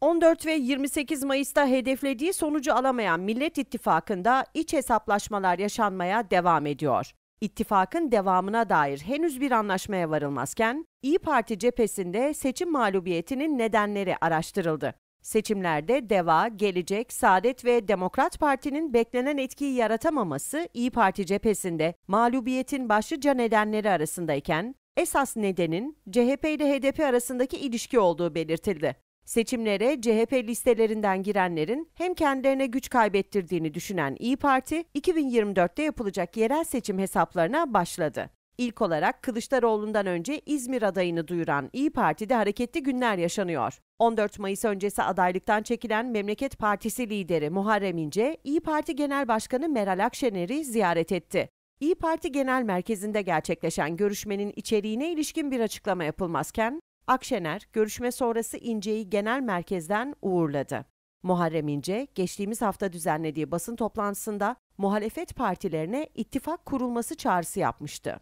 14 ve 28 Mayıs'ta hedeflediği sonucu alamayan Millet İttifakı'nda iç hesaplaşmalar yaşanmaya devam ediyor. İttifakın devamına dair henüz bir anlaşmaya varılmazken İyi Parti cephesinde seçim mağlubiyetinin nedenleri araştırıldı. Seçimlerde Deva, Gelecek, Saadet ve Demokrat Parti'nin beklenen etkiyi yaratamaması İyi Parti cephesinde mağlubiyetin başlıca nedenleri arasındayken esas nedenin CHP ile HDP arasındaki ilişki olduğu belirtildi. Seçimlere CHP listelerinden girenlerin hem kendilerine güç kaybettirdiğini düşünen İyi Parti 2024'te yapılacak yerel seçim hesaplarına başladı. İlk olarak Kılıçdaroğlu'ndan önce İzmir adayını duyuran İyi Parti'de hareketli günler yaşanıyor. 14 Mayıs öncesi adaylıktan çekilen Memleket Partisi lideri Muharrem İnce, İyi Parti Genel Başkanı Meral Akşener'i ziyaret etti. İyi Parti Genel Merkezi'nde gerçekleşen görüşmenin içeriğine ilişkin bir açıklama yapılmazken, Akşener görüşme sonrası İnce'yi genel merkezden uğurladı. Muharrem İnce geçtiğimiz hafta düzenlediği basın toplantısında muhalefet partilerine ittifak kurulması çağrısı yapmıştı.